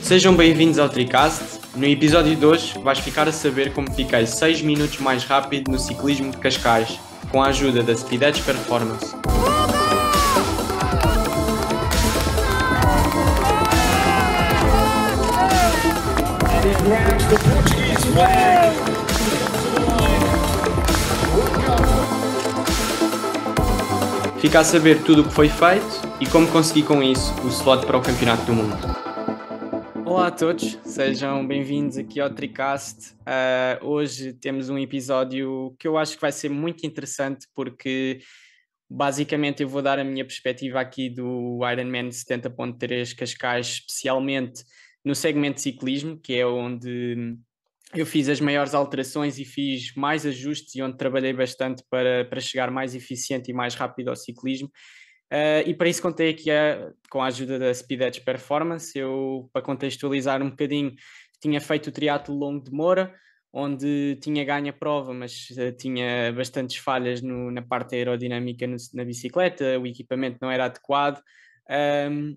Sejam bem-vindos ao Tricast. No episódio de hoje vais ficar a saber como fiquei 6 minutos mais rápido no ciclismo de Cascais, com a ajuda da Speededge Performance. Fica a saber tudo o que foi feito e como consegui com isso o slot para o Campeonato do Mundo. Olá a todos, sejam bem-vindos aqui ao Tricast. Uh, hoje temos um episódio que eu acho que vai ser muito interessante porque basicamente eu vou dar a minha perspectiva aqui do Ironman 70.3 Cascais, especialmente no segmento de ciclismo, que é onde eu fiz as maiores alterações e fiz mais ajustes e onde trabalhei bastante para, para chegar mais eficiente e mais rápido ao ciclismo Uh, e para isso contei aqui a, com a ajuda da Speed Edge Performance, eu para contextualizar um bocadinho, tinha feito o triatlo longo de Moura, onde tinha ganho a prova, mas uh, tinha bastantes falhas no, na parte aerodinâmica no, na bicicleta, o equipamento não era adequado. Um, ehm,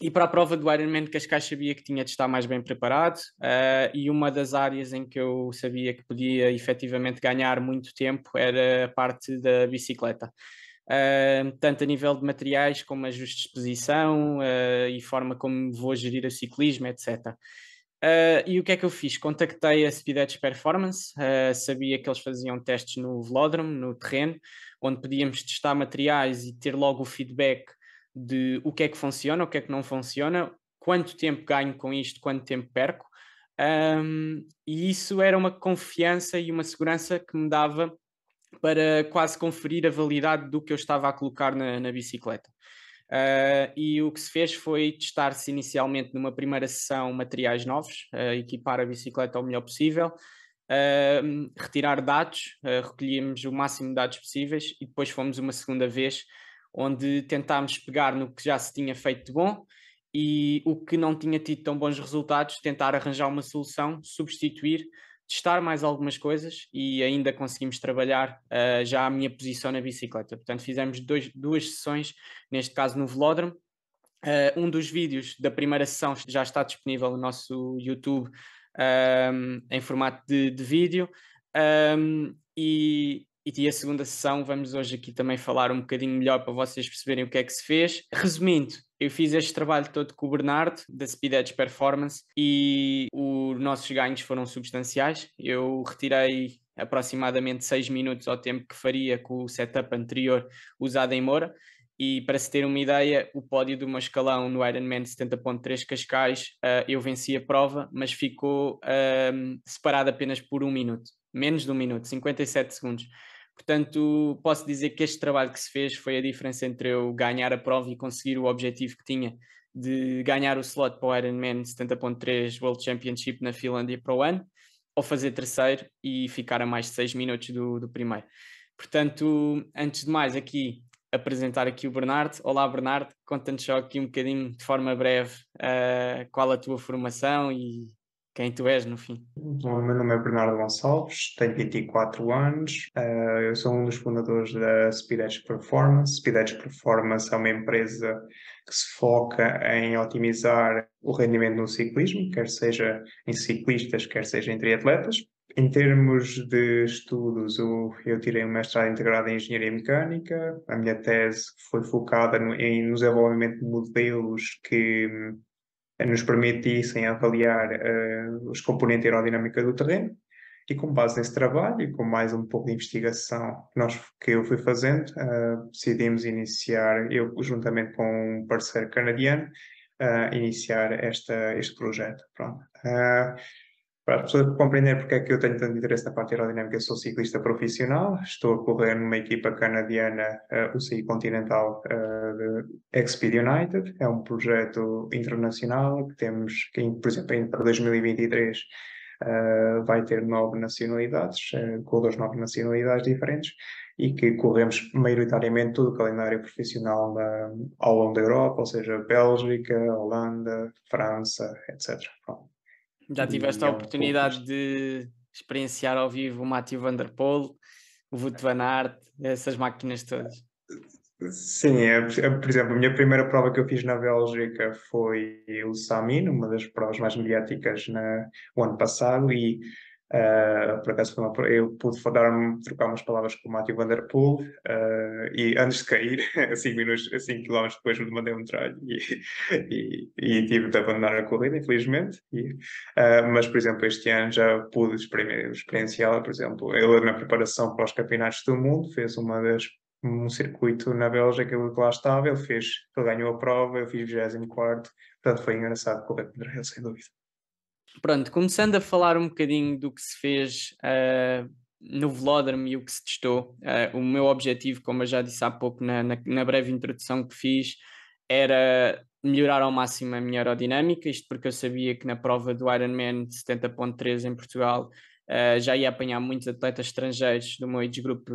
e para a prova do Ironman Cascais sabia que tinha de estar mais bem preparado uh, e uma das áreas em que eu sabia que podia efetivamente ganhar muito tempo era a parte da bicicleta. Uh, tanto a nível de materiais como ajuste de exposição uh, e forma como vou gerir a ciclismo, etc. Uh, ah, e o que é que eu fiz? Contactei a Speed Edge Performance, ah, sabia que eles faziam testes no velódromo, no terreno, onde podíamos testar materiais e ter logo o feedback de o que é que funciona, o que é que não funciona, quanto tempo ganho com isto, quanto tempo perco. Um, e isso era uma confiança e uma segurança que me dava para quase conferir a validade do que eu estava a colocar na, na bicicleta. Uh, e o que se fez foi testar-se inicialmente numa primeira sessão materiais novos, uh, equipar a bicicleta ao melhor possível, uh, retirar dados, ah, recolhíamos o máximo de dados possíveis e depois fomos uma segunda vez onde tentámos pegar no que já se tinha feito de bom e o que não tinha tido tão bons resultados, tentar arranjar uma solução, substituir testar mais algumas coisas e ainda conseguimos trabalhar uh, já a minha posição na bicicleta. Portanto, fizemos dois, duas sessões, neste caso no velódromo. Uh, um dos vídeos da primeira sessão já está disponível no nosso YouTube um, ehm, em formato de, de vídeo. Um, ehm, e, e a segunda sessão vamos hoje aqui também falar um bocadinho melhor para vocês perceberem o que é que se fez. Resumindo, eu fiz este trabalho todo com o Bernardo, da Speed Edge Performance, e os nossos ganhos foram substanciais. Eu retirei aproximadamente 6 minutos ao tempo que faria com o setup anterior usado em Moura. E para se ter uma ideia, o pódio do meu escalão no Ironman 70.3 Cascais, eh, eu venci a prova, mas ficou ehm, separado apenas por um minuto, menos de um minuto, 57 segundos. Portanto, posso dizer que este trabalho que se fez foi a diferença entre eu ganhar a prova e conseguir o objetivo que tinha de ganhar o slot para o Ironman 70.3 World Championship na Finlândia para o ano, ou fazer terceiro e ficar a mais de 6 minutos do, do primeiro. Portanto, antes de mais, aqui apresentar aqui o Bernardo. Olá, Bernardo, conta-nos só aqui um bocadinho, de forma breve, uh, qual a tua formação e quem tu és no fim. Então, o meu nome é Bernardo Gonçalves, tenho 24 anos, uh, eu sou um dos fundadores da Speededge Performance. Speededge Performance é uma empresa que se foca em otimizar o rendimento no ciclismo, quer seja em ciclistas, quer seja em triatletas. Em termos de estudos, eu, eu tirei um mestrado integrado em Engenharia Mecânica. A minha tese foi focada no, em, no desenvolvimento de modelos que hum, nos permitissem avaliar uh, os componentes aerodinâmicos do terreno e com base nesse trabalho e com mais um pouco de investigação que, nós, que eu fui fazendo, uh, decidimos iniciar, eu juntamente com um parceiro canadiano, uh, iniciar esta, este projeto. Pronto. Uh, para as pessoas compreender porque é que eu tenho tanto interesse na parte aerodinâmica, eu sou ciclista profissional, estou a correr numa equipa canadiana, uh, eh, UCI Continental uh, eh, Expeed United, é um projeto internacional que temos, que, por exemplo, para 2023 uh, eh, vai ter nove nacionalidades, uh, com duas nove nacionalidades diferentes, e que corremos maioritariamente todo o calendário profissional na, ao longo da Europa, ou seja, Bélgica, Holanda, França, etc. Pronto. Já tiveste a oportunidade de experienciar ao vivo o Matthew Vanderpool, o Vut é. Van Aert, essas máquinas todas? É, sim, é, é, por exemplo, a minha primeira prova que eu fiz na Bélgica foi o Samin, uma das provas mais mediáticas na, o ano passado, e Uh, por acaso uma, eu pude dar trocar umas palavras com o Matthew Vanderpool uh, eh, e antes de cair, 5 minutos, 5 km depois me mandei um tralho e, e, e, tive de abandonar a corrida, infelizmente. E, uh, mas, por exemplo, este ano já pude experienciá-la, por exemplo, ele na preparação para os campeonatos do mundo fez uma das um circuito na Bélgica, que lá estava, ele fez, ele ganhou a prova, eu fiz 24, portanto foi engraçado correr contra ele, sem dúvida. Pronto, começando a falar um bocadinho do que se fez uh, no velódromo e o que se testou. Uh, o meu objetivo, como eu já disse há pouco na, na, na, breve introdução que fiz, era melhorar ao máximo a minha aerodinâmica, isto porque eu sabia que na prova do Ironman 70.3 em Portugal uh, já ia apanhar muitos atletas estrangeiros do meu age group,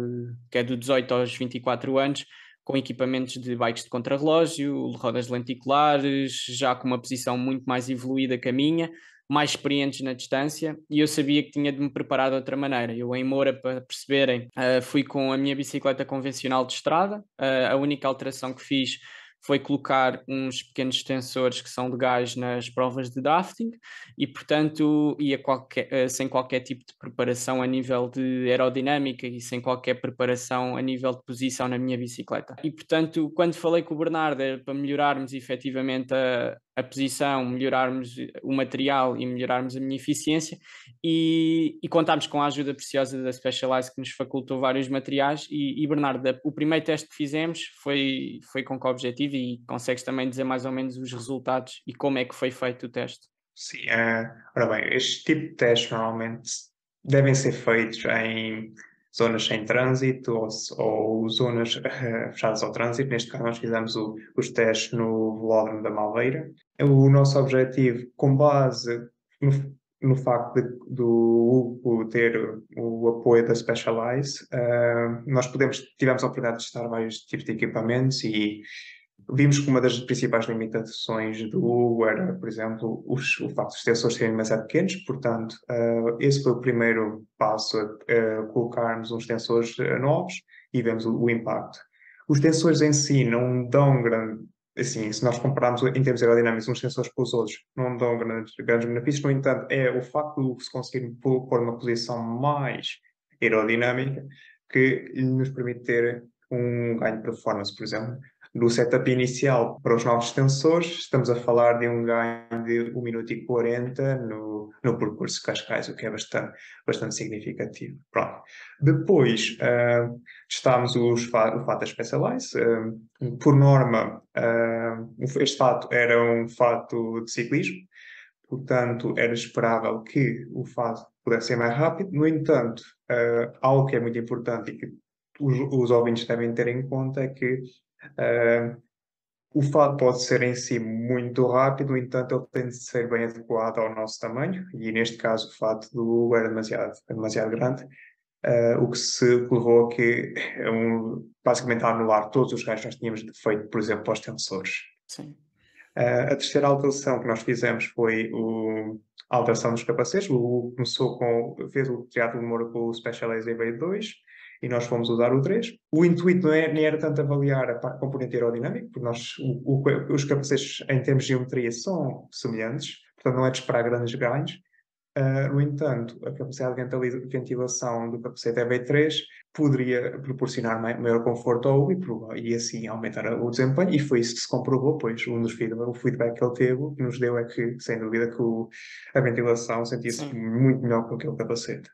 que é do 18 aos 24 anos, com equipamentos de bikes de contrarrelógio, rodas lenticulares, já com uma posição muito mais evoluída que a minha, mais experientes na distância e eu sabia que tinha de me preparar de outra maneira. Eu em Moura, para perceberem, eh, fui com a minha bicicleta convencional de estrada, eh, a única alteração que fiz foi colocar uns pequenos tensores que são legais nas provas de drafting e, portanto, ia qualquer, eh, sem qualquer tipo de preparação a nível de aerodinâmica e sem qualquer preparação a nível de posição na minha bicicleta. E, portanto, quando falei com o Bernardo para melhorarmos efetivamente a, a posição, melhorarmos eh, o material e melhorarmos a minha eficiência e, e contámos com a ajuda preciosa da Specialized que nos facultou vários materiais e, e Bernardo, o primeiro teste que fizemos foi, foi com qual objetivo e consegues também dizer mais ou menos os resultados e como é que foi feito o teste? Sim, uh, ora bem, este tipo de testes normalmente devem ser feitos em zonas sem trânsito ou, ou zonas uh, fechadas ao trânsito. Neste caso, nós fizemos o, os testes no velódromo da Malveira. O nosso objetivo, com base no, no facto de, do UPO ter o apoio da Specialize, uh, eh, nós podemos, tivemos a oportunidade de testar vários tipos de equipamentos e Vimos que uma das principais limitações do Hugo era, por exemplo, os, o facto os tensores serem demasiado pequenos, portanto, uh, esse foi o primeiro passo a uh, colocarmos uns tensores eh, novos e vemos o, o, impacto. Os tensores em si não dão grande, assim, se nós compararmos em termos aerodinâmicos uns tensores com os outros, não dão grandes, grandes benefícios, no entanto, é o facto de se conseguir pôr uma posição mais aerodinâmica que nos permite ter um ganho de performance, por exemplo, do setup inicial para os novos tensores, estamos a falar de um ganho de 1 minuto e 40 no, no percurso Cascais, o que é bastante, bastante significativo. Pronto. Depois, uh, testámos os, o fato da Specialize. Uh, ah, por norma, uh, este fato era um fato de ciclismo, portanto, era esperável que o fato pudesse ser mais rápido. No entanto, algo que é muito importante e que os, os, ouvintes devem ter em conta é que Uh, o fato pode ser em si muito rápido, no entanto, ele tem de ser bem adequado ao nosso tamanho, e neste caso o fato do Hugo é era demasiado, é demasiado grande, uh, o que se levou a é que, um, basicamente, a anular todos os ganhos que nós tínhamos feito, por exemplo, aos tensores. Sim. Uh, a terceira alteração que nós fizemos foi o, a alteração dos capacetes. O Hugo começou com, fez o teatro de Moro com o Specialized v 2 e nós fomos usar o 3. O intuito não era, é, nem era tanto avaliar a componente aerodinâmica, porque nós, o, o, os capacetes em termos de geometria são semelhantes, portanto não é de esperar grandes ganhos. Uh, no entanto, a capacidade de ventilação do capacete EB3 poderia proporcionar maior conforto ao Ubi e, assim aumentar o desempenho, e foi isso que se comprovou, pois um dos feedback, o feedback que ele teve, que nos deu é que, sem dúvida, que o, a ventilação sentia-se muito melhor com aquele capacete.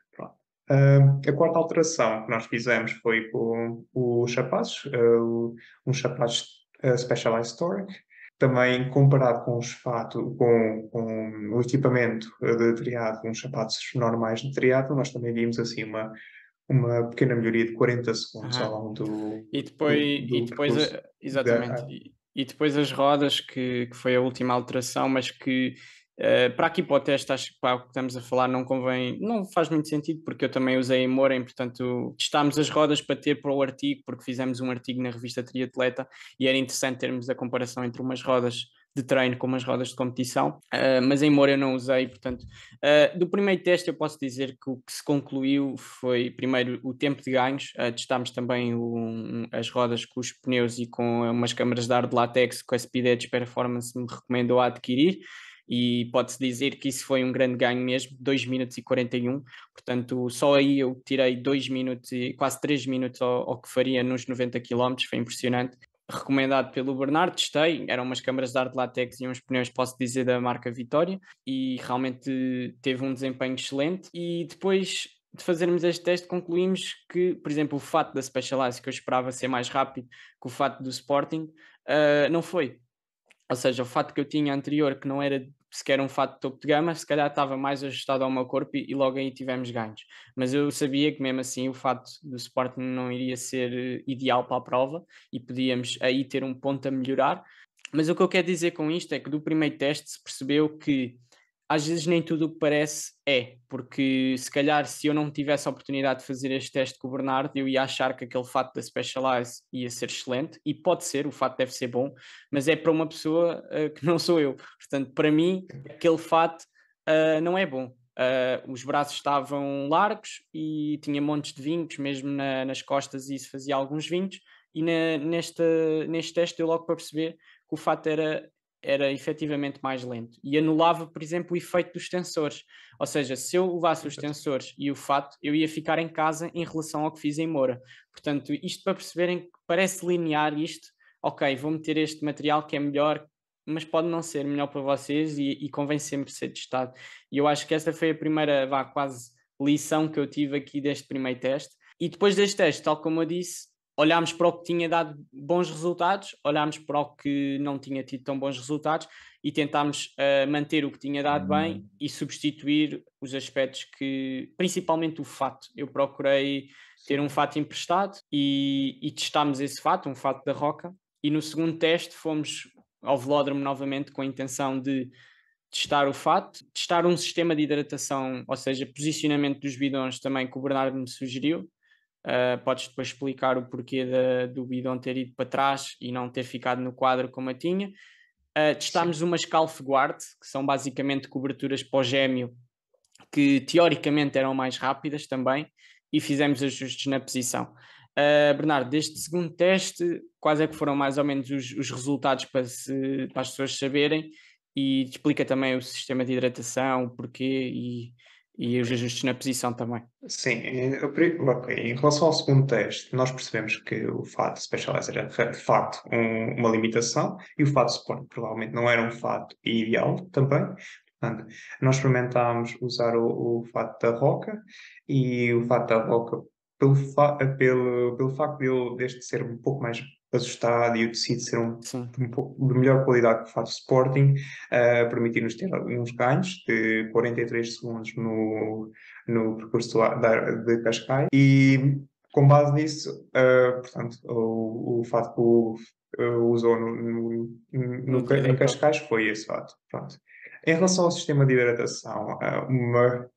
Uh, a quarta alteração que nós fizemos foi com os chapazes, uh, um chapaz uh, eh, Specialized Store, também comparado com os fato, com, com o equipamento de triado, uns os sapatos normais de triado, nós também vimos assim uma, uma pequena melhoria de 40 segundos ah. ao longo do. E depois, do, do e depois eh, exatamente. Da... E depois as rodas, que, que foi a última alteração, mas que eh, para aqui para o teste, acho que para o que estamos a falar não convém, não faz muito sentido, porque eu também usei em Moura, portanto, testámos as rodas para ter para o artigo, porque fizemos um artigo na revista Triatleta e era interessante termos a comparação entre umas rodas de treino com umas rodas de competição, uh, mas em Moura eu não usei, portanto, uh, do primeiro teste eu posso dizer que o que se concluiu foi, primeiro, o tempo de ganhos, uh, testámos também um, as rodas com os pneus e com umas câmaras de ar de látex que a Speed Edge Performance me recomendou adquirir, e pode-se dizer que isso foi um grande ganho mesmo, 2 minutos e 41, portanto só aí eu tirei 2 minutos e quase 3 minutos ao, ao que faria nos 90 km, foi impressionante. Recomendado pelo Bernardo, testei, eram umas câmaras de arte latex e uns pneus, posso dizer, da marca Vitória, e realmente teve um desempenho excelente. E depois de fazermos este teste, concluímos que, por exemplo, o fato da Specialized, que eu esperava ser mais rápido que o fato do Sporting, uh, não foi. Ou seja, o fato que eu tinha anterior, que não era sequer um fato de topo de gama, se calhar estava mais ajustado ao meu corpo e, e, logo aí tivemos ganhos. Mas eu sabia que mesmo assim o fato do Sporting não iria ser eh, ideal para a prova e podíamos aí ter um ponto a melhorar. Mas o que eu quero dizer com isto é que do primeiro teste se percebeu que às vezes nem tudo o que parece é, porque se calhar se eu não tivesse a oportunidade de fazer este teste com o Bernardo, eu ia achar que aquele fato da Specialize ia ser excelente, e pode ser, o fato deve ser bom, mas é para uma pessoa uh, que não sou eu. Portanto, para mim, aquele fato uh, não é bom. Uh, os braços estavam largos e tinha montes de vinhos, mesmo na, nas costas, e isso fazia alguns vinhos. E na, nesta, neste teste deu logo para perceber que o fato era era efetivamente mais lento e anulava, por exemplo, o efeito dos tensores. Ou seja, se eu levasse os tensores e o fato, eu ia ficar em casa em relação ao que fiz em Moura. Portanto, isto para perceberem que parece linear isto, ok, vou meter este material que é melhor, mas pode não ser melhor para vocês e, e convém sempre ser testado. E eu acho que essa foi a primeira, vá, quase lição que eu tive aqui deste primeiro teste. E depois deste teste, tal como eu disse, olhámos para o que tinha dado bons resultados, olhámos para o que não tinha tido tão bons resultados e tentámos uh, manter o que tinha dado uhum. bem hum. e substituir os aspectos que, principalmente o fato, eu procurei ter um fato emprestado e, e testámos esse fato, um fato da Roca, e no segundo teste fomos ao velódromo novamente com a intenção de testar o fato, testar um sistema de hidratação, ou seja, posicionamento dos bidões também que o Bernardo me sugeriu, Uh, podes depois explicar o porquê de, do Bidon ter ido para trás e não ter ficado no quadro como a tinha. Uh, testámos Sim. umas calf guard, que são basicamente coberturas pós-gêmeo, que teoricamente eram mais rápidas também, e fizemos ajustes na posição. Uh, Bernardo, deste segundo teste, quais é que foram mais ou menos os, os resultados para, se, para, as pessoas saberem? E explica também o sistema de hidratação, o porquê e e os ajustes na posição também. Sim, okay. em relação ao segundo teste, nós percebemos que o fato Specializer era de facto um, uma limitação e o fato Sport provavelmente não era um fato ideal também. Portanto, nós experimentámos usar o, o fato da Roca e o fato da Roca pelo, fa pelo, pelo facto de, deste ser um pouco mais ajustado e o tecido ser um, um, pouco de melhor qualidade que faz o Sporting, uh, eh, permitir-nos ter uns ganhos de 43 segundos no, no percurso da, de Cascais e com base nisso, uh, portanto, o, o fato que o, uh, usou no, no, no, no Cascais foi esse fato. Pronto. Em relação ao sistema de hidratação, uma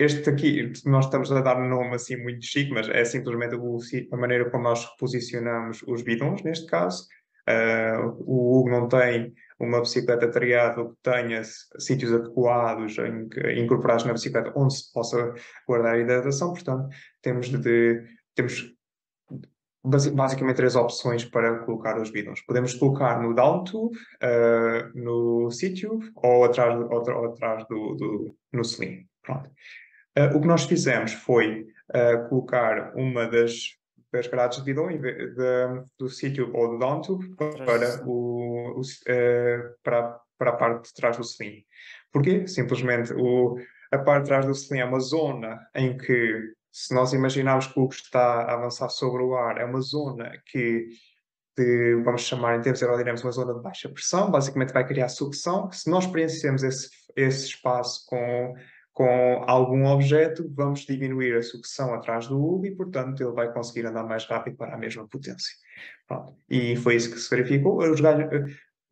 este aqui, nós estamos a dar um nome assim muito chique, mas é simplesmente o, a maneira como nós posicionamos os bidons, neste caso. Uh, o Hugo não tem uma bicicleta triado que tenha é sítios adequados em, incorporados na bicicleta onde se possa guardar a hidratação, portanto, temos de. Temos basicamente três opções para colocar os bidons. Podemos colocar no down to, uh, no sítio ou atrás, ou, ou atrás do, do, no sling. Pronto. Uh, o que nós fizemos foi uh, colocar uma das, das grades de vilão do sítio ou do downtube para, o, o uh, para, para a parte de trás do sling. Porquê? Simplesmente o, a parte de trás do selim é uma zona em que, se nós imaginarmos que o que está a avançar sobre o ar é uma zona que de, vamos chamar em termos aerodinâmicos, uma zona de baixa pressão, basicamente vai criar sucção. Se nós preenchemos esse, esse espaço com com algum objeto, vamos diminuir a sucção atrás do hub e, portanto, ele vai conseguir andar mais rápido para a mesma potência. Pronto. E foi isso que se verificou. Os galhos,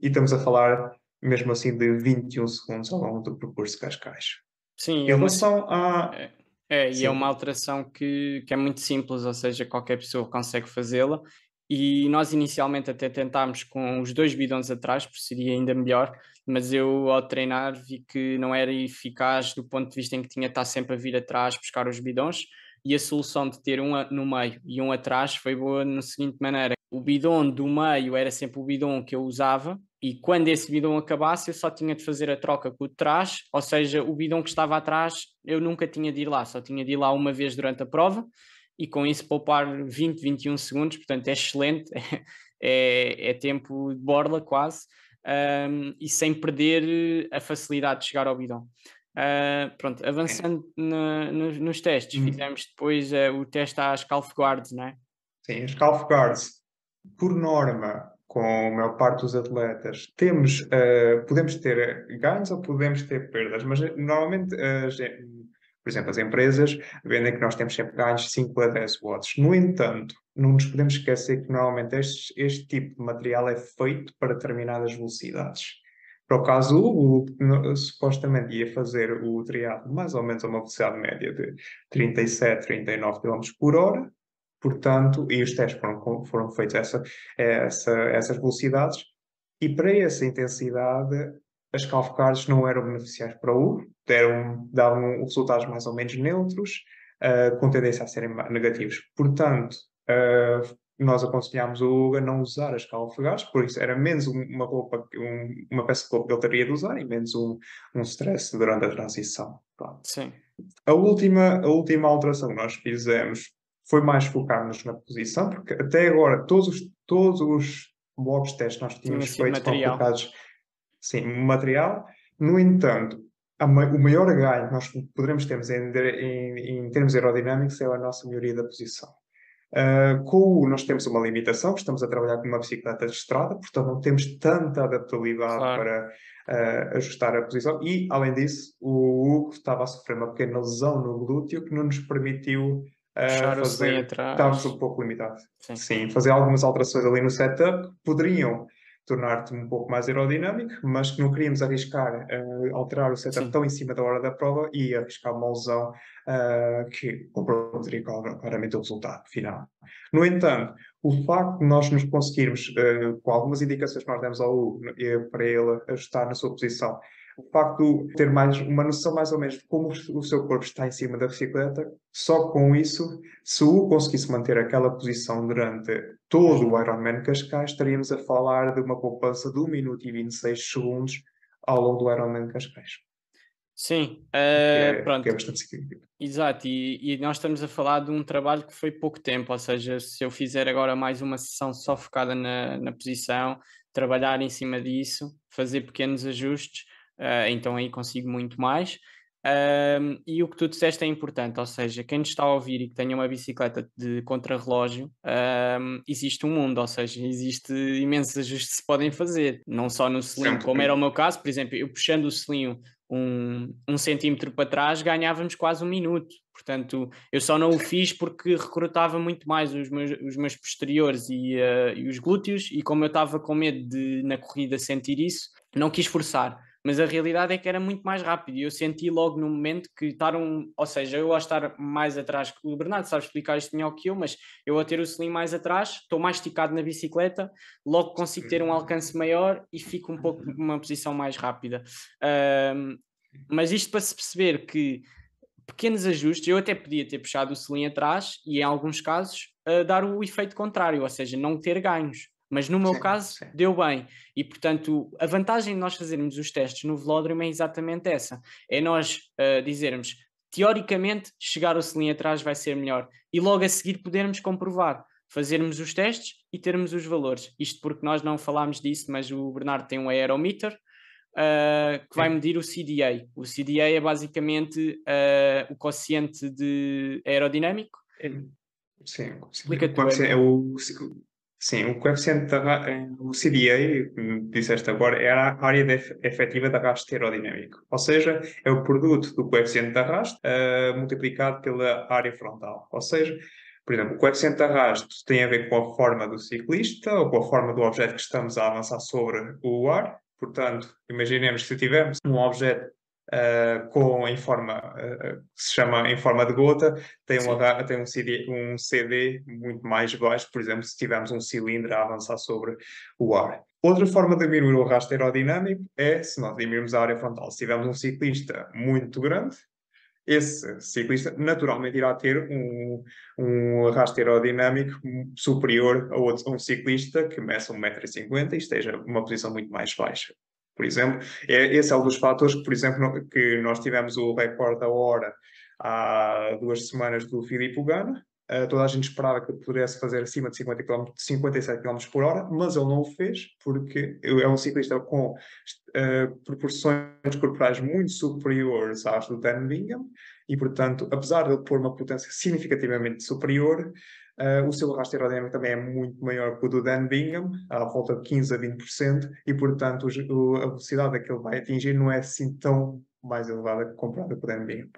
e estamos a falar, mesmo assim, de 21 segundos ao longo do percurso de Cascais. Sim, em relação a. É, é e é Sim. é uma alteração que, que é muito simples, ou seja, qualquer pessoa consegue fazê-la e nós inicialmente até tentámos com os dois bidões atrás, porque seria ainda melhor, mas eu ao treinar vi que não era eficaz do ponto de vista em que tinha de estar sempre a vir atrás buscar os bidões e a solução de ter um no meio e um atrás foi boa na seguinte maneira. O bidão do meio era sempre o bidão que eu usava e quando esse bidão acabasse eu só tinha de fazer a troca com o de trás, ou seja, o bidão que estava atrás eu nunca tinha de ir lá, só tinha de ir lá uma vez durante a prova e com isso poupar 20, 21 segundos, portanto é excelente, é, é tempo de borla quase, um, e sem perder eh, a facilidade de chegar ao bidão. Uh, pronto, avançando na, nos, nos, testes, hum. fizemos depois uh, o teste às calf guards, não é? Sim, as calf guards, por norma, com a maior parte dos atletas, temos, uh, podemos ter ganhos ou podemos ter perdas, mas eh, normalmente por exemplo, as empresas vendem que nós temos sempre ganhos de 5 a 10 watts. No entanto, não nos podemos esquecer que normalmente este, este tipo de material é feito para determinadas velocidades. Para o caso, o, no, supostamente ia fazer o triatlo mais ou menos a uma velocidade média de 37, 39 km por hora. Portanto, e os testes foram, foram feitos a essa, essa, essas velocidades. E para essa intensidade, as Calfocares não eram beneficiais para o deram, davam resultados mais ou menos neutros, uh, com tendência a serem negativos. Portanto, uh, nós aconselhámos o Hugo a não usar as calafagares, por isso era menos uma roupa, um, uma peça de roupa que ele teria de usar e menos um, um stress durante a transição. Pronto. Sim. A última, a última alteração que nós fizemos foi mais focar-nos na posição, porque até agora todos os, todos os blocos de teste nós tínhamos Sim, feito colocados sim, material. No entanto, o maior ganho que nós poderemos ter em, em, em termos aerodinâmicos é a nossa melhoria da posição. Uh, com o nós temos uma limitação, estamos a trabalhar com uma bicicleta de estrada, portanto não temos tanta adaptabilidade claro. para uh, ajustar a posição e, além disso, o Hugo estava a sofrer uma pequena lesão no glúteo que não nos permitiu uh, fazer, estávamos um pouco limitados. Sim. Sim. fazer algumas alterações ali no setup poderiam tornar-te um pouco mais aerodinâmico, mas que não queríamos arriscar uh, alterar o setup Sim. tão em cima da hora da prova e arriscar uma lesão uh, que comprometeria claramente o resultado final. No entanto, o facto de nós nos conseguirmos, uh, com algumas indicações que nós demos ao Hugo para ele ajustar na sua posição, o facto de ter mais uma noção mais ou menos de como o seu corpo está em cima da bicicleta, só com isso, se o conseguisse manter aquela posição durante todo o Ironman Cascais, estaríamos a falar de uma poupança de 1 minuto e 26 segundos ao longo do Ironman Cascais. Sim, uh, é, pronto. Que é bastante significativo. Exato, e, e, nós estamos a falar de um trabalho que foi pouco tempo, ou seja, se eu fizer agora mais uma sessão só focada na, na posição, trabalhar em cima disso, fazer pequenos ajustes, uh, então aí consigo muito mais. Um, e o que tu disseste é importante, ou seja, quem nos está a ouvir e que tenha uma bicicleta de contrarrelógio, um, existe um mundo, ou seja, existe imensos ajustes que se podem fazer, não só no selim, como era o meu caso, por exemplo, eu puxando o selim um, um centímetro para trás ganhávamos quase um minuto, portanto eu só não o fiz porque recrutava muito mais os meus, os meus posteriores e, uh, e os glúteos e como eu estava com medo de na corrida sentir isso, não quis forçar mas a realidade é que era muito mais rápido e eu senti logo no momento que estar um, ou seja, eu a estar mais atrás que o Bernardo, sabe explicar isto melhor que eu, mas eu a ter o selim mais atrás, estou mais esticado na bicicleta, logo consigo ter um uhum. alcance maior e fico um pouco uhum. numa posição mais rápida. Um, mas isto para se perceber que pequenos ajustes, eu até podia ter puxado o selim atrás e em alguns casos uh, dar o efeito contrário, ou seja, não ter ganhos. Mas no meu sim, caso, sim. deu bem. E, portanto, a vantagem de nós fazermos os testes no velódromo é exatamente essa: é nós uh, dizermos, teoricamente, chegar o selim atrás vai ser melhor. E logo a seguir podermos comprovar, fazermos os testes e termos os valores. Isto porque nós não falámos disso, mas o Bernardo tem um aerometer. Uh, que sim. vai medir o CDA. O CDA é basicamente uh, o quociente de aerodinâmico Sim, sim. Explica é, é o Sim, o coeficiente de eh, o CDA, como eh, disseste agora, é a área de, efetiva de arrasto aerodinâmico, ou seja, é o produto do coeficiente de arrasto uh, multiplicado pela área frontal. Ou seja, por exemplo, o coeficiente de arrasto tem a ver com a forma do ciclista ou com a forma do objeto que estamos a avançar sobre o ar. Portanto, imaginemos se tivermos um objeto Uh, com em forma uh, se chama em forma de gota tem um tem um CD um CD muito mais baixo por exemplo se tivermos um cilindro a avançar sobre o ar outra forma de diminuir o arrasto aerodinâmico é se nós diminuirmos a área frontal se tivermos um ciclista muito grande esse ciclista naturalmente irá ter um, um arrasto aerodinâmico superior a, outro, a um ciclista que meça 1,50m e esteja numa posição muito mais baixa por exemplo. É, esse é um dos fatores que, por exemplo, que nós tivemos o recorde da hora há duas semanas do Filipe Gana. Uh, toda a gente esperava que ele pudesse fazer acima de 50 km, 57 km por hora, mas ele não o fez, porque é um ciclista com uh, proporções corporais muito superiores às do Dan Bingham, e portanto, apesar de ele pôr uma potência significativamente superior, Uh, o seu arrasto aerodinâmico também é muito maior que o do Dan Bingham, à volta de 15 a 20%, e portanto o, a velocidade a que ele vai atingir não é assim tão mais elevada que comparada com o Dan Bingham.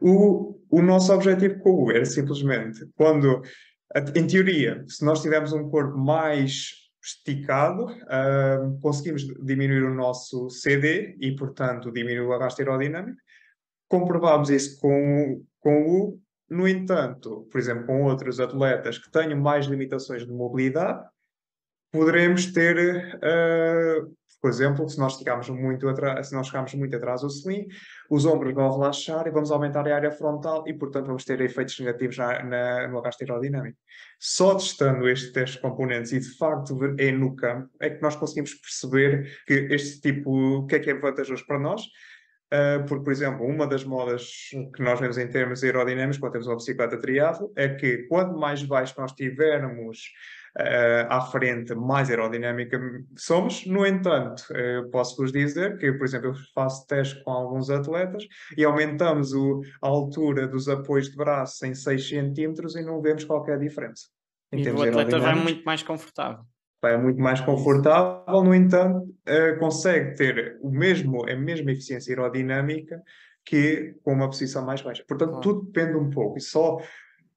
O, o nosso objetivo com o U era é simplesmente quando, em teoria, se nós tivermos um corpo mais esticado, uh, conseguimos diminuir o nosso CD e, portanto, diminuir o arrasto aerodinâmico. Comprovámos isso com, com o no entanto, por exemplo, com outros atletas que tenham mais limitações de mobilidade, poderemos ter, uh, por exemplo, se nós ficarmos muito atrás, se nós ficarmos muito atrás do sling, os ombros vão relaxar e vamos aumentar a área frontal e, portanto, vamos ter efeitos negativos na, na, no gasto aerodinâmico. Só testando estes componentes e de facto é no campo é que nós conseguimos perceber que este tipo, o que é que é vantajoso para nós ah, porque, por exemplo, uma das modas que nós vemos em termos aerodinâmicos quando temos uma bicicleta triângulo, é que quanto mais baixo nós tivermos uh, à frente, mais aerodinâmica somos. No entanto, uh, posso-vos dizer que, por exemplo, eu faço teste com alguns atletas e aumentamos o, a altura dos apoios de braço em 6 centímetros e não vemos qualquer diferença. e o atleta vai muito mais confortável é muito mais confortável, no entanto, uh, consegue ter o mesmo, a mesma eficiência aerodinâmica que com uma posição mais baixa. Portanto, tudo depende um pouco. E só,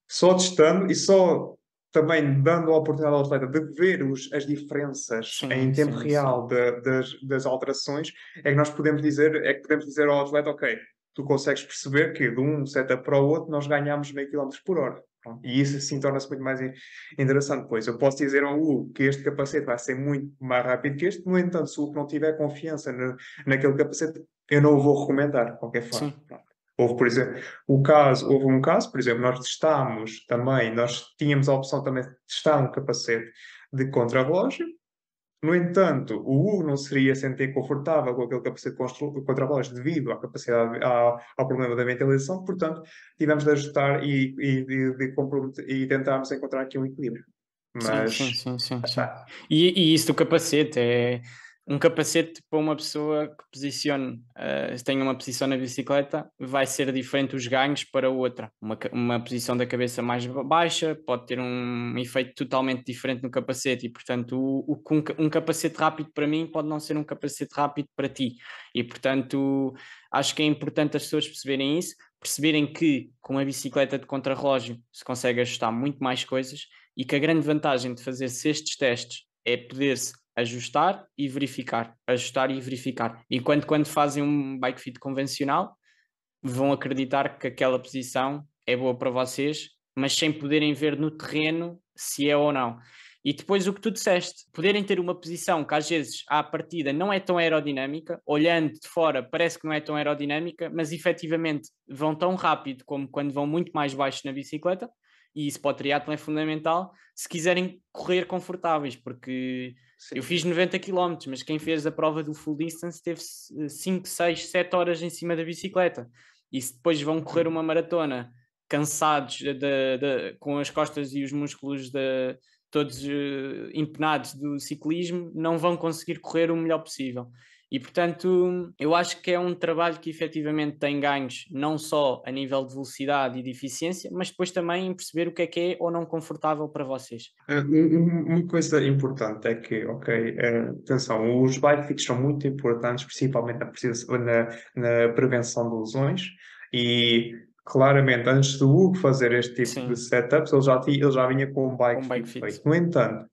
só testando e só também dando a oportunidade ao atleta de ver os, as diferenças sim, em tempo sim, real sim. De, das, das alterações, é que nós podemos dizer, é que podemos dizer ao atleta, ok, tu consegues perceber que de um setup para o outro nós ganhamos meio quilómetro por hora. E isso sim torna-se muito mais interessante. Pois eu posso dizer ao Hugo que este capacete vai ser muito mais rápido que este, no entanto, se o Hugo não tiver confiança no, naquele capacete, eu não o vou recomendar, de qualquer forma. Sim. Houve, por exemplo, o caso, houve um caso, por exemplo, nós testámos também, nós tínhamos a opção também de testar um capacete de contra contrarrelógio, no entanto, o Hugo não seria sentir confortável com aquele capacete de bolas devido à capacidade, à, ao problema da ventilação, portanto, tivemos de ajustar e, e, de, de e tentarmos encontrar aqui um equilíbrio. Mas... Sim, sim, sim. sim, sim. Ah, e, e, isso do capacete é um capacete para uma pessoa que posicione, uh, eh, tenha uma posição na bicicleta, vai ser diferente os ganhos para outra. Uma, uma posição da cabeça mais baixa pode ter um efeito totalmente diferente no capacete e, portanto, o, o, um, capacete rápido para mim pode não ser um capacete rápido para ti. E, portanto, acho que é importante as pessoas perceberem isso, perceberem que com uma bicicleta de contrarrelógio se consegue ajustar muito mais coisas e que a grande vantagem de fazer-se estes testes é poder-se ajustar e verificar, ajustar e verificar. Enquanto quando fazem um bike fit convencional, vão acreditar que aquela posição é boa para vocês, mas sem poderem ver no terreno se é ou não. E depois o que tu disseste, poderem ter uma posição que às vezes à partida não é tão aerodinâmica, olhando de fora parece que não é tão aerodinâmica, mas efetivamente vão tão rápido como quando vão muito mais baixo na bicicleta, e isso para o triatlon é fundamental se quiserem correr confortáveis, porque Sim. eu fiz 90 km, mas quem fez a prova do full distance teve 5, 6, 7 horas em cima da bicicleta. E se depois vão correr uhum. uma maratona cansados, de, de, com as costas e os músculos de, todos uh, empenados do ciclismo, não vão conseguir correr o melhor possível. E, portanto, eu acho que é um trabalho que efetivamente tem ganhos, não só a nível de velocidade e de eficiência, mas depois também em perceber o que é que é ou não confortável para vocês. Eh, uma coisa importante é que, ok, eh, atenção, os bike fits são muito importantes, principalmente na, na, na prevenção de lesões. E claramente, antes do Hugo fazer este tipo Sim. de setups, ele já, tinha, ele já vinha com um bike, um bike fit. fit. No entanto,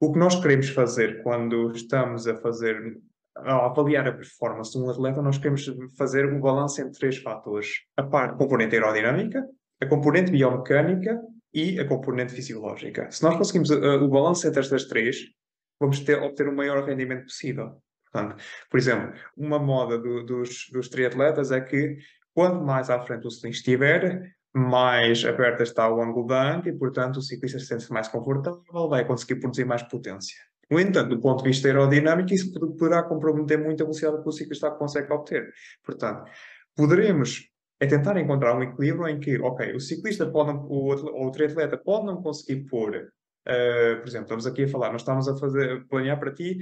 o que nós queremos fazer quando estamos a fazer ao avaliar a performance de um atleta, nós queremos fazer um balanço entre três fatores: a parte componente aerodinâmica, a componente biomecânica e a componente fisiológica. Se nós conseguimos uh, o balanço entre estas três, vamos ter, obter o maior rendimento possível. Portanto, por exemplo, uma moda do, dos, dos triatletas é que quanto mais à frente o ciclista estiver, mais aberta está o ângulo da e, portanto, o ciclista se sente mais confortável, vai conseguir produzir mais potência. No entanto, do ponto de vista aerodinâmico, isso poderá comprometer muito a velocidade que o ciclista consegue obter. Portanto, poderemos é tentar encontrar um equilíbrio em que, ok, o ciclista pode, o, ou o triatleta pode não conseguir pôr Uh, por exemplo, estamos aqui a falar, nós estamos a fazer, planear para ti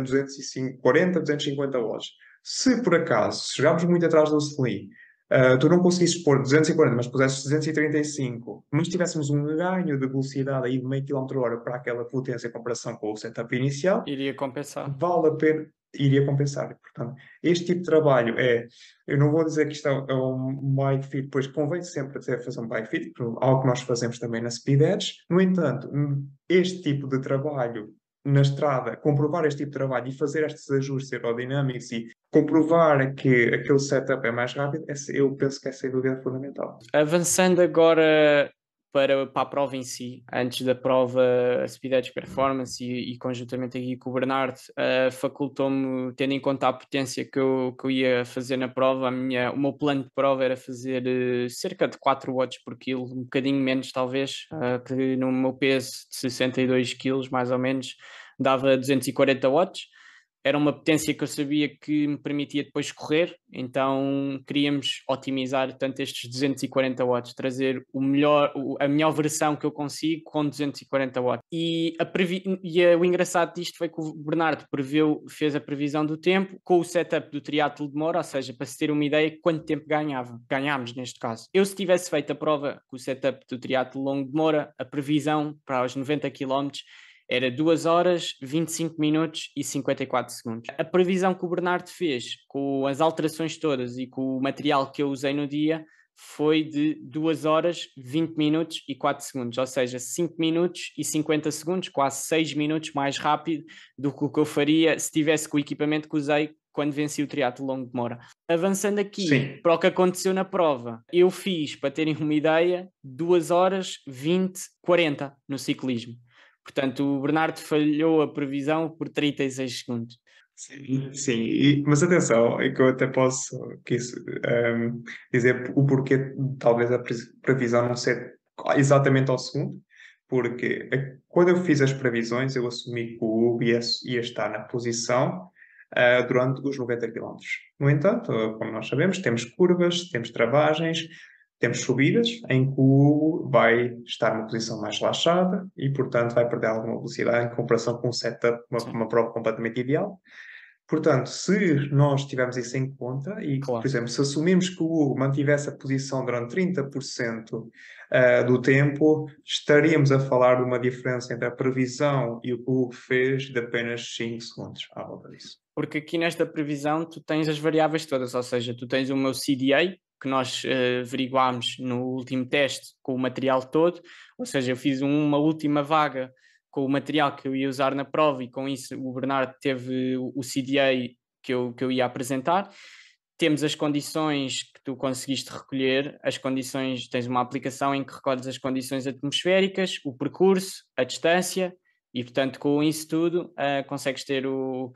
uh, 240, 250 watts. Se por acaso chegarmos muito atrás do Slim ah, tu não conseguisses pôr 240, mas pusesses 235, mas tivéssemos um ganho de velocidade aí de meio quilómetro hora para aquela potência em comparação com o setup inicial, iria compensar. Vale a pena, iria compensar. Portanto, este tipo de trabalho é, eu não vou dizer que isto é um é bike fit, pois convém sempre até fazer um bike fit, algo que nós fazemos também na Speed Edge. No entanto, este tipo de trabalho na estrada, comprovar este tipo de trabalho e fazer estes ajustes aerodinâmicos e comprovar que aquele setup é mais rápido, eu penso que é a dúvida fundamental. Avançando agora para, para a prova em si, antes da prova a Speed Edge Performance e, e conjuntamente aqui com o Bernardo, uh, facultou-me, tendo em conta a potência que eu, que eu ia fazer na prova, a minha, o meu plano de prova era fazer uh, cerca de 4 watts por quilo, um bocadinho menos talvez, uh, que no meu peso de 62 quilos mais ou menos, dava 240 watts era uma potência que eu sabia que me permitia depois correr, então queríamos otimizar tanto estes 240 watts, trazer o melhor, a melhor versão que eu consigo com 240 watts. E, a previ... e a, o engraçado disto foi que o Bernardo preveu, fez a previsão do tempo com o setup do triatlo de mora, ou seja, para se ter uma ideia quanto tempo ganhava, ganhámos neste caso. Eu se tivesse feito a prova com o setup do triatlo longo de mora, a previsão para os 90 km era 2 horas, 25 minutos e 54 segundos. A previsão que o Bernardo fez com as alterações todas e com o material que eu usei no dia foi de 2 horas, 20 minutos e 4 segundos, ou seja, 5 minutos e 50 segundos, quase 6 minutos mais rápido do que o que eu faria se tivesse com o equipamento que usei quando venci o triatlo longo de Moura. Avançando aqui Sim. para o que aconteceu na prova, eu fiz, para terem uma ideia, 2 horas 20, 40 no ciclismo. Portanto, o Bernardo falhou a previsão por 36 segundos. Sim, sim. E, mas atenção, é que eu até posso um, ehm, dizer o porquê talvez a previsão não ser exatamente ao segundo, porque quando eu fiz as previsões, eu assumi que o Hugo ia, ia estar na posição uh, durante os 90 km. No entanto, como nós sabemos, temos curvas, temos travagens, temos subidas em que o vai estar numa posição mais relaxada e, portanto, vai perder alguma velocidade em comparação com um setup, uma, uma prova completamente ideal. Portanto, se nós tivermos isso em conta e, claro. por exemplo, se assumimos que o Hugo mantivesse a posição durante 30% uh, eh, do tempo, estaríamos a falar de uma diferença entre a previsão e o que o Hugo fez de apenas 5 segundos à volta disso. Porque aqui nesta previsão tu tens as variáveis todas, ou seja, tu tens o meu CDA, que nós veriguámos eh, averiguámos no último teste com o material todo, ou seja, eu fiz uma última vaga com o material que eu ia usar na prova e com isso o Bernardo teve o CDA que eu, que eu ia apresentar. Temos as condições que tu conseguiste recolher, as condições, tens uma aplicação em que recolhes as condições atmosféricas, o percurso, a distância, e portanto com isso tudo uh, consegues ter o,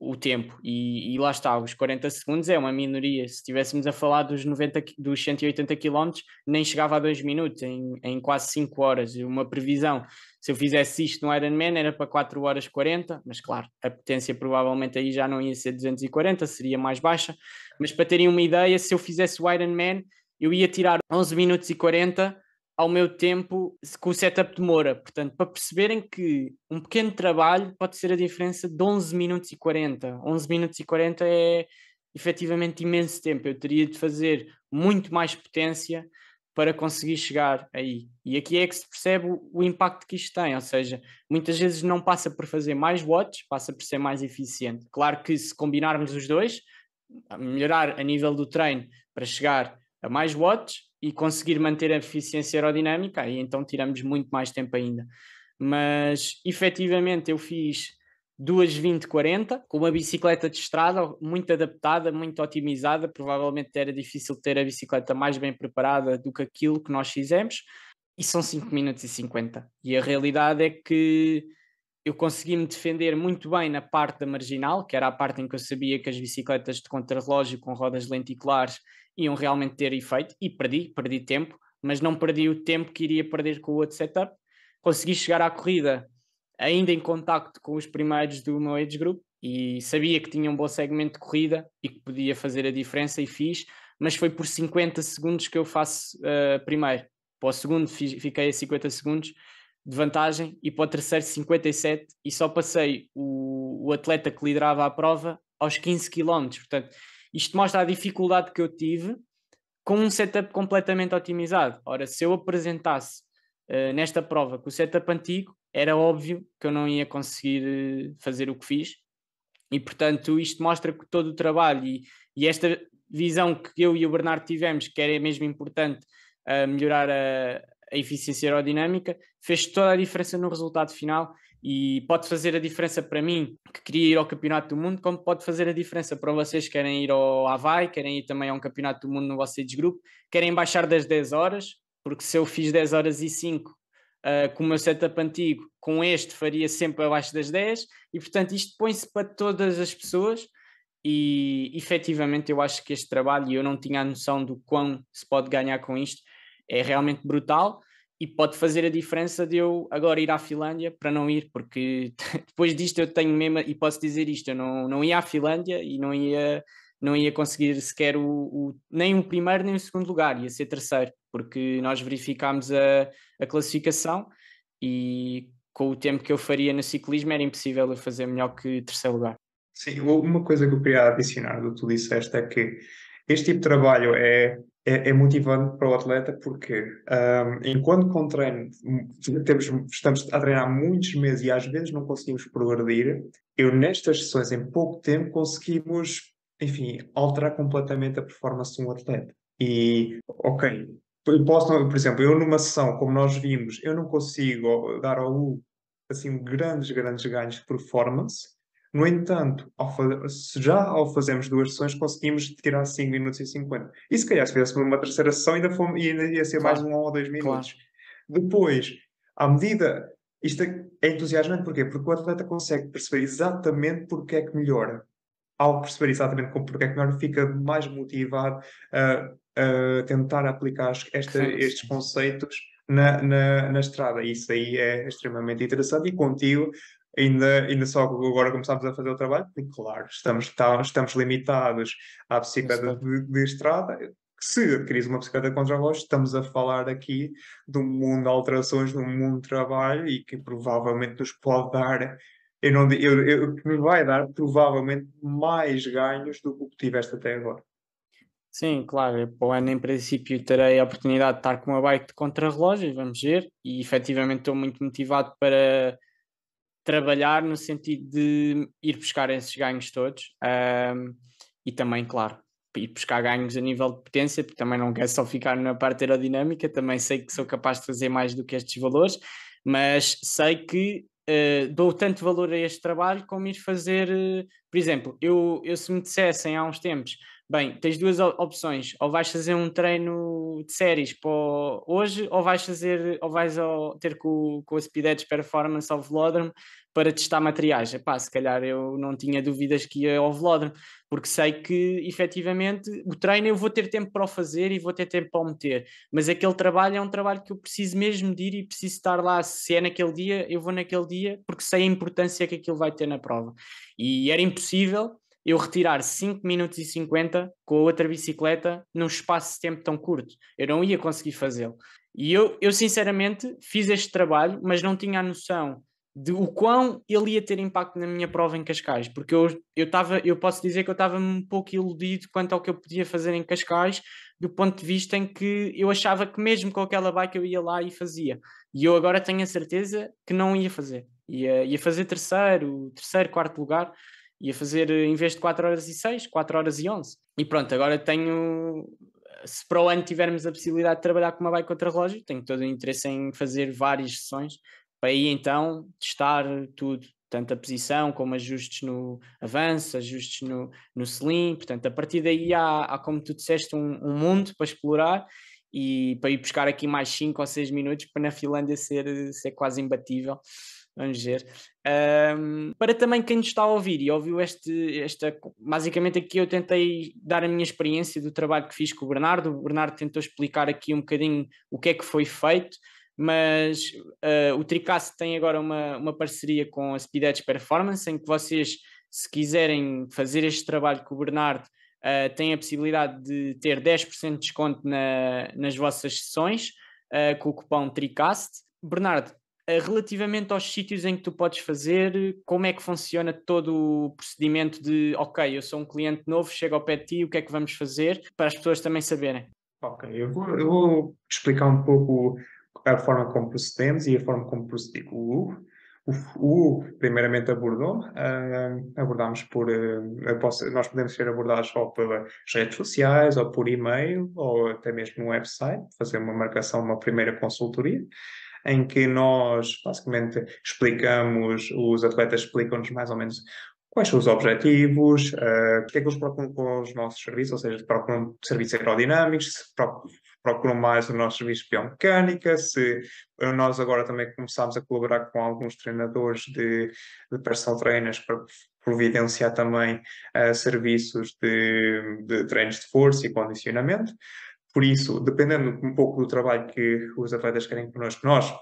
o, tempo. E, e, lá está, os 40 segundos é uma minoria. Se estivéssemos a falar dos, 90, dos 180 km, nem chegava a 2 minutos, em, em quase 5 horas. Uma previsão, se eu fizesse isto no Ironman, era para 4 horas 40, mas claro, a potência provavelmente aí já não ia ser 240, seria mais baixa. Mas para terem uma ideia, se eu fizesse o Ironman, eu ia tirar 11 minutos e 40 ao meu tempo com o setup demora. Portanto, para perceberem que um pequeno trabalho pode ser a diferença de 11 minutos e 40. 11 minutos e 40 é efetivamente imenso tempo. Eu teria de fazer muito mais potência para conseguir chegar aí. E aqui é que se percebe o impacto que isto tem, ou seja, muitas vezes não passa por fazer mais watts, passa por ser mais eficiente. Claro que se combinarmos os dois, melhorar a nível do treino para chegar a mais watts, e conseguir manter a eficiência aerodinâmica, aí então tiramos muito mais tempo ainda. Mas efetivamente eu fiz duas 2040 com uma bicicleta de estrada muito adaptada, muito otimizada. Provavelmente era difícil ter a bicicleta mais bem preparada do que aquilo que nós fizemos. E são 5 minutos e 50. E a realidade é que eu consegui me defender muito bem na parte da marginal, que era a parte em que eu sabia que as bicicletas de contrarrelógio com rodas lenticulares iam realmente ter efeito, e perdi, perdi tempo, mas não perdi o tempo que iria perder com o outro setup. Consegui chegar à corrida ainda em contacto com os primeiros do meu age group e sabia que tinha um bom segmento de corrida e que podia fazer a diferença e fiz, mas foi por 50 segundos que eu faço uh, primeiro. Para o segundo fiquei a 50 segundos de vantagem e para o terceiro 57 e só passei o, o atleta que liderava a prova aos 15 km. Portanto, isto mostra a dificuldade que eu tive com um setup completamente otimizado. Ora, se eu apresentasse uh, nesta prova com o setup antigo, era óbvio que eu não ia conseguir eh, fazer o que fiz. E, portanto, isto mostra que todo o trabalho e, e esta visão que eu e o Bernardo tivemos, que era mesmo importante uh, melhorar a, a eficiência aerodinâmica, fez toda a diferença no resultado final e pode fazer a diferença para mim, que queria ir ao Campeonato do Mundo, como pode fazer a diferença para vocês que querem ir ao Havaí, querem ir também a um Campeonato do Mundo no vosso grupo, querem baixar das 10 horas, porque se eu fiz 10 horas e 5 uh, ah, com o meu setup antigo, com este faria sempre abaixo das 10, e portanto isto põe-se para todas as pessoas, e efetivamente eu acho que este trabalho, e eu não tinha a noção do quão se pode ganhar com isto, é realmente brutal e pode fazer a diferença de eu agora ir à Finlândia para não ir, porque depois disto eu tenho mesmo, e posso dizer isto, eu não, não ia à Finlândia e não ia, não ia conseguir sequer o, o nem o um primeiro nem o um segundo lugar, ia ser terceiro, porque nós verificámos a, a classificação e com o tempo que eu faria no ciclismo era impossível eu fazer melhor que terceiro lugar. Sim, uma coisa que eu queria adicionar do que tu disseste é que este tipo de trabalho é é, é motivante para o atleta porque um, enquanto com treino temos, estamos a treinar muitos meses e às vezes não conseguimos progredir, eu nestas sessões em pouco tempo conseguimos, enfim, alterar completamente a performance de um atleta. E, ok, eu posso, por exemplo, eu numa sessão, como nós vimos, eu não consigo dar ao U assim, grandes, grandes ganhos de performance, no entanto, ao fazer, já ao fazermos duas sessões, conseguimos tirar 5 minutos e 50. E se calhar se fizéssemos uma terceira sessão, ainda, fomos, ainda ia ser claro. mais um ou dois minutos. Claro. Depois, à medida. Isto é, é entusiasmante porquê? Porque o atleta consegue perceber exatamente porque é que melhora. Ao perceber exatamente porque é que melhora, fica mais motivado a, a tentar aplicar esta, estes conceitos na, na, na estrada. Isso aí é extremamente interessante e contigo ainda, ainda só agora começámos a fazer o trabalho, claro, estamos, tá, estamos limitados à bicicleta de, de estrada. Se adquiris uma bicicleta contra relógio, estamos a falar aqui de um mundo de alterações, de um mundo de trabalho e que provavelmente nos pode dar, eu não, eu, eu, que nos vai dar provavelmente mais ganhos do que o que tiveste até agora. Sim, claro, para o ano em princípio terei a oportunidade de estar com uma bike de contrarrelógio, vamos ver, e efetivamente estou muito motivado para trabalhar no sentido de ir buscar esses ganhos todos um, e também, claro, ir buscar ganhos a nível de potência, porque também não quero só ficar na parte aerodinâmica, também sei que sou capaz de fazer mais do que estes valores, mas sei que uh, dou tanto valor a este trabalho como ir fazer, uh, por exemplo, eu, eu se me dissessem há uns tempos Bem, tens duas opções, ou vais fazer um treino de séries para hoje, ou vais fazer, ou vais ter com, com a Speed Edge Performance ao velódromo para testar materiais. Epá, se calhar eu não tinha dúvidas que ia ao velódromo, porque sei que efetivamente o treino eu vou ter tempo para o fazer e vou ter tempo para o meter, mas aquele trabalho é um trabalho que eu preciso mesmo de ir e preciso estar lá. Se é naquele dia, eu vou naquele dia, porque sei a importância que aquilo vai ter na prova. E era impossível eu retirar 5 minutos e 50 com a outra bicicleta num espaço de tempo tão curto. Eu não ia conseguir fazê-lo. E eu, eu, sinceramente, fiz este trabalho, mas não tinha a noção de o quão ele ia ter impacto na minha prova em Cascais, porque eu, eu, tava, eu posso dizer que eu estava um pouco iludido quanto ao que eu podia fazer em Cascais, do ponto de vista em que eu achava que mesmo com aquela bike eu ia lá e fazia. E eu agora tenho a certeza que não ia fazer. Ia, ia fazer terceiro, terceiro, quarto lugar, ia fazer eh, em vez de 4 horas e 6, 4 horas e 11. E pronto, agora tenho. Se para o ano tivermos a possibilidade de trabalhar com uma bike contra-relógio, tenho todo o interesse em fazer várias sessões para aí então testar tudo, tanto a posição como ajustes no avanço, ajustes no, no slim. Portanto, a partir daí há, há como tu disseste, um, um mundo para explorar e para ir buscar aqui mais 5 ou 6 minutos para na Finlândia ser, ser quase imbatível vamos dizer. Um, para também quem nos está a ouvir e ouviu este, esta, basicamente aqui eu tentei dar a minha experiência do trabalho que fiz com o Bernardo, o Bernardo tentou explicar aqui um bocadinho o que é que foi feito, mas uh, o Tricast tem agora uma, uma parceria com a Speed Edge Performance, em que vocês, se quiserem fazer este trabalho com o Bernardo, uh, têm a possibilidade de ter 10% de desconto na, nas vossas sessões, uh, com o cupom TRICAST. Bernardo, eh, relativamente aos sítios em que tu podes fazer, como é que funciona todo o procedimento de, ok, eu sou um cliente novo, chego ao pé de ti, o que é que vamos fazer, para as pessoas também saberem? Ok, eu vou, eu vou explicar um pouco a forma como procedemos e a forma como procediu o Hugo. O Hugo, primeiramente, abordou uh, abordámos por. Uh, posso, nós podemos ser abordados ou pelas redes sociais, ou por e-mail, ou até mesmo no website, fazer uma marcação, uma primeira consultoria em que nós basicamente explicamos, os atletas explicam-nos mais ou menos quais são os objetivos, uh, eh, o que é que eles procuram com os nossos serviços, ou seja, se procuram serviços aerodinâmicos, se procuram mais o nosso serviço de biomecânica, se eh, nós agora também começámos a colaborar com alguns treinadores de, de personal trainers para providenciar também uh, serviços de, de treinos de força e condicionamento. Por isso, dependendo um pouco do trabalho que os atletas querem connosco, nós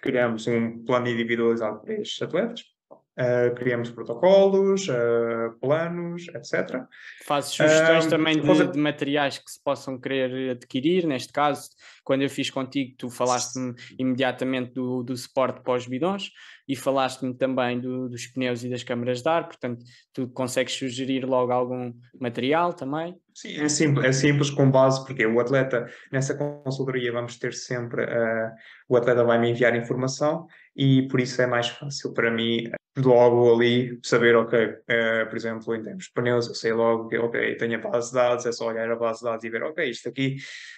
criamos um plano individualizado para estes atletas, uh, criamos protocolos, uh, planos, etc. Faz sugestões uh, também de, de, materiais que se possam querer adquirir. Neste caso, quando eu fiz contigo, tu falaste-me imediatamente do, do suporte pós bidões e falaste-me também do, dos pneus e das câmaras de ar, portanto, tu consegues sugerir logo algum material também? Sim, é simples, é simples com base, porque o atleta, nessa consultoria, vamos ter sempre, uh, o atleta vai me enviar informação e por isso é mais fácil para mim logo ali saber, ok, uh, por exemplo, em termos de pneus, eu sei logo que, ok, tenho a base de dados, é só olhar a base de dados e ver, ok, isto aqui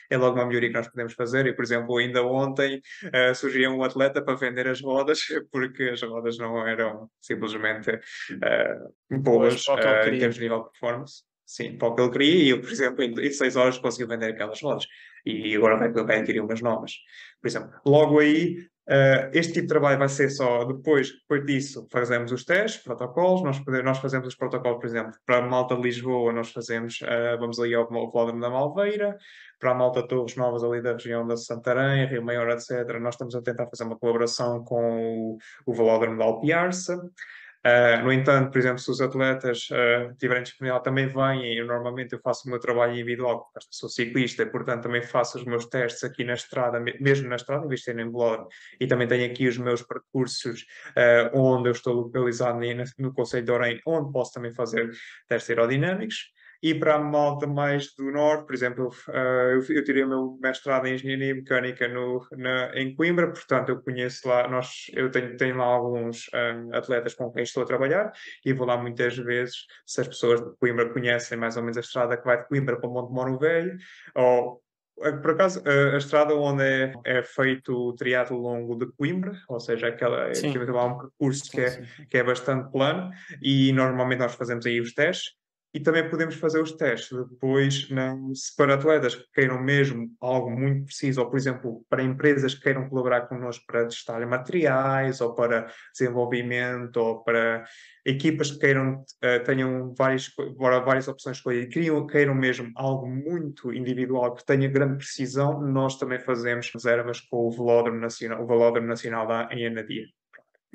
é logo uma melhoria que nós podemos fazer. E, por exemplo, ainda ontem uh, eh, surgia um atleta para vender as rodas, porque as rodas não eram simplesmente uh, boas uh, em termos de nível de performance. Sim, para o que ele queria, e eu, por exemplo, em 6 horas conseguiu vender aquelas rodas e agora vai, vai adquirir umas novas. Por exemplo, logo aí Uh, este tipo de trabalho vai ser só depois, depois disso, fazemos os testes, protocolos, nós, podemos, nós fazemos os protocolos, por exemplo, para a malta de Lisboa, nós fazemos, uh, vamos ali ao, ao Velódromo da Malveira, para a malta de Torres Novas ali da região da Santarém, Rio Maior, etc. Nós estamos a tentar fazer uma colaboração com o, o Velódromo da Alpiarça. Uh, no entanto, por exemplo, se os atletas uh, tiverem disponibilidade, também vêm e normalmente eu faço o meu trabalho individual, sou ciclista, portanto também faço os meus testes aqui na estrada, mesmo na estrada, em vez em blog, e também tenho aqui os meus percursos uh, onde eu estou localizado no, no Conselho de Orem, onde posso também fazer testes aerodinâmicos. E para a malta mais do norte, por exemplo, eu, eh, eu tirei o meu mestrado em Engenharia Mecânica no, na, em Coimbra, portanto eu conheço lá, nós, eu tenho, tenho lá alguns eh, atletas com quem estou a trabalhar e vou lá muitas vezes, se as pessoas de Coimbra conhecem mais ou menos a estrada que vai de Coimbra para o Monte Moro Velho, ou eh, por acaso, a estrada onde é, é feito o triatlo longo de Coimbra, ou seja, aquela, é há um percurso que, é, que é bastante plano, e normalmente nós fazemos aí os testes, e também podemos fazer os testes depois né, se para atletas que queiram mesmo algo muito preciso, ou por exemplo, para empresas que queiram colaborar connosco para testar materiais, ou para desenvolvimento, ou para equipas que queiram, uh, tenham várias, várias opções escolhidas, queiram, queiram mesmo algo muito individual, que tenha grande precisão, nós também fazemos reservas com o Velódromo Nacional, o Velódromo Nacional da, em Anadia.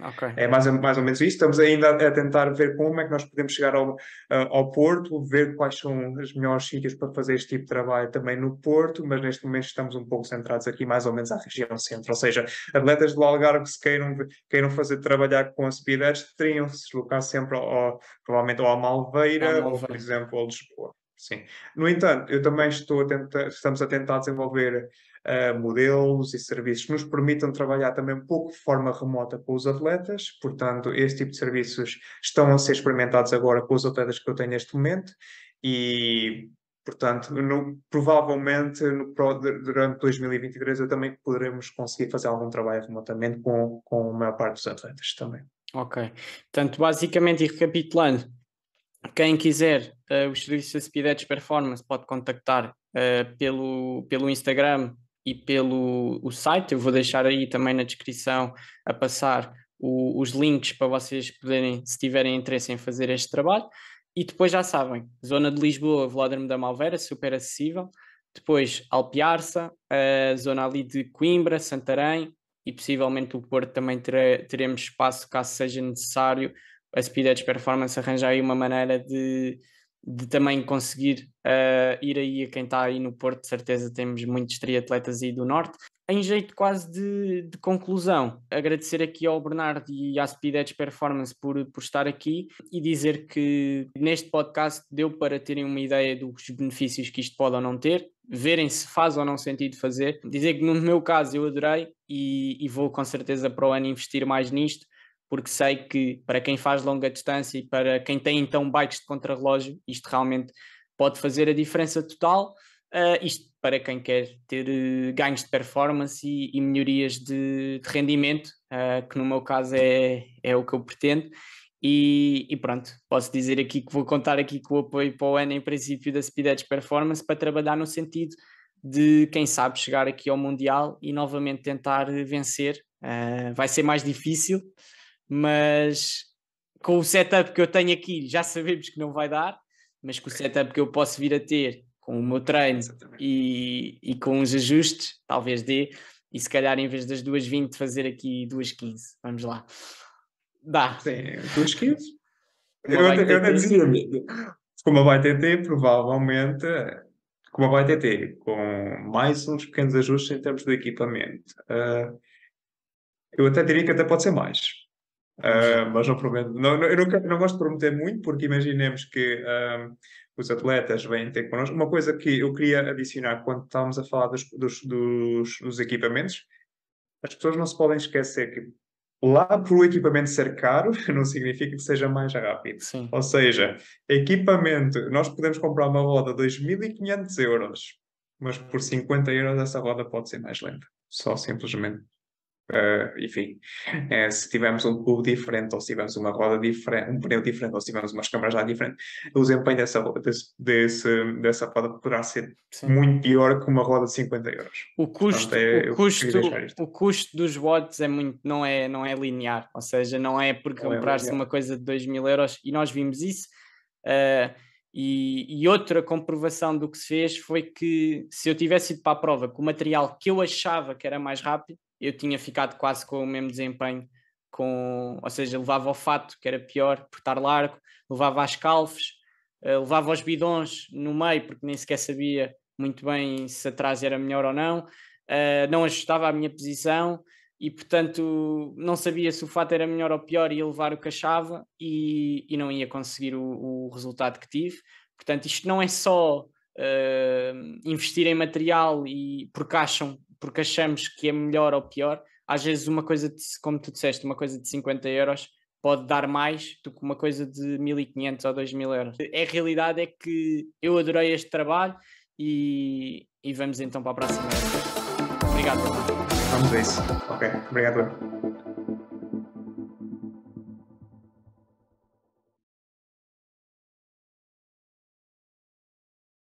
Okay. É mais, mais ou menos isso. Estamos ainda a tentar ver como é que nós podemos chegar ao, eh, ao Porto, ver quais são os melhores sítios para fazer este tipo de trabalho também no Porto, mas neste momento estamos um pouco centrados aqui mais ou menos à região centro. Ou seja, atletas do Algarve que se queiram, queiram fazer trabalhar com a Speedest teriam de se deslocar sempre, ao, ao, provavelmente, ou à Malveira, ou, por exemplo, ao Lisboa. Sim. No entanto, eu também estou a tentar, estamos a tentar desenvolver uh, modelos e serviços que nos permitam trabalhar também um pouco de forma remota com os atletas. Portanto, esse tipo de serviços estão a ser experimentados agora com os atletas que eu tenho neste momento e Portanto, no, provavelmente no, durante 2023 eu também poderemos conseguir fazer algum trabalho remotamente com, com a maior parte dos atletas também. Ok. Portanto, basicamente, e recapitulando, quem quiser uh, os serviços da Speed Edge Performance pode contactar uh, pelo, pelo Instagram e pelo o site. Eu vou deixar aí também na descrição a passar o, os links para vocês poderem, se tiverem interesse em fazer este trabalho. E depois já sabem, zona de Lisboa, Velódromo da Malvera super acessível. Depois Alpiarça, a zona ali de Coimbra, Santarém e possivelmente o Porto também teremos espaço caso seja necessário. A Edge Performance arranjar aí uma maneira de de também conseguir uh, ir aí a quem está aí no Porto, de certeza temos muitos triatletas aí do Norte. Em jeito quase de, de conclusão, agradecer aqui ao Bernardo e à Speed Edge Performance por, por estar aqui e dizer que neste podcast deu para terem uma ideia dos benefícios que isto pode ou não ter, verem se faz ou não sentido fazer. Dizer que no meu caso eu adorei e, e vou com certeza para o ano investir mais nisto porque sei que para quem faz longa distância e para quem tem então bikes de contrarrelógio, isto realmente pode fazer a diferença total. Uh, isto para quem quer ter uh, ganhos de performance e, e melhorias de, de rendimento, uh, que no meu caso é, é o que eu pretendo. E, e, pronto, posso dizer aqui que vou contar aqui com o apoio para o ano, em princípio, da Speed Edge Performance para trabalhar no sentido de, quem sabe, chegar aqui ao Mundial e novamente tentar vencer. Ah, vai ser mais difícil, mas com o setup que eu tenho aqui, já sabemos que não vai dar, mas com o setup que eu posso vir a ter, com o meu treino e, e, com os ajustes, talvez dê, e se calhar em vez das 2.20 fazer aqui 2.15, vamos lá. Dá. Sim, 2.15. Eu até dizia, como uma ByTT provavelmente como a BTT, com mais uns pequenos ajustes em termos de equipamento. Uh, eu até diria que até pode ser mais. Uh, mas não prometo, não, não, eu nunca, não gosto de prometer muito, porque imaginemos que ah, os atletas vêm ter connosco. Uma coisa que eu queria adicionar quando estávamos a falar dos, dos, dos, dos equipamentos, as pessoas não se podem esquecer que lá por o equipamento ser caro, não significa que seja mais rápido. Sim. Ou seja, equipamento, nós podemos comprar uma roda de 2.500 euros, mas por 50 euros essa roda pode ser mais lenta, só simplesmente. Uh, enfim, uh, se tivermos um clube diferente, ou se tivermos uma roda diferente, um pneu diferente, ou se tivermos umas câmaras lá diferentes, o desempenho dessa, desse, desse, dessa roda poderá ser Sim. muito pior que uma roda de 50 euros. O custo, Portanto, é, o, custo o custo dos watts é muito, não, é, não é linear, ou seja, não é porque comprar é uma coisa de 2 mil euros e nós vimos isso. Uh, e, e, outra comprovação do que se fez foi que se eu tivesse ido para a prova com o material que eu achava que era mais rápido, eu tinha ficado quase com o mesmo desempenho, com, ou seja, levava o fato, que era pior, por estar largo, levava as calves, eh, levava os bidons no meio, porque nem sequer sabia muito bem se atrás era melhor ou não, eh, não ajustava a minha posição, e portanto não sabia se o fato era melhor ou pior, ia levar o que achava e, e não ia conseguir o, o, resultado que tive. Portanto, isto não é só uh, investir em material e porque acham, porque achamos que é melhor ou pior. Às vezes uma coisa, de, como tu disseste, uma coisa de 50 euros pode dar mais do que uma coisa de 1500 ou 2000 euros. A realidade é que eu adorei este trabalho e, e vamos então para a próxima. Obrigado. Vamos ver isso. Ok, obrigado.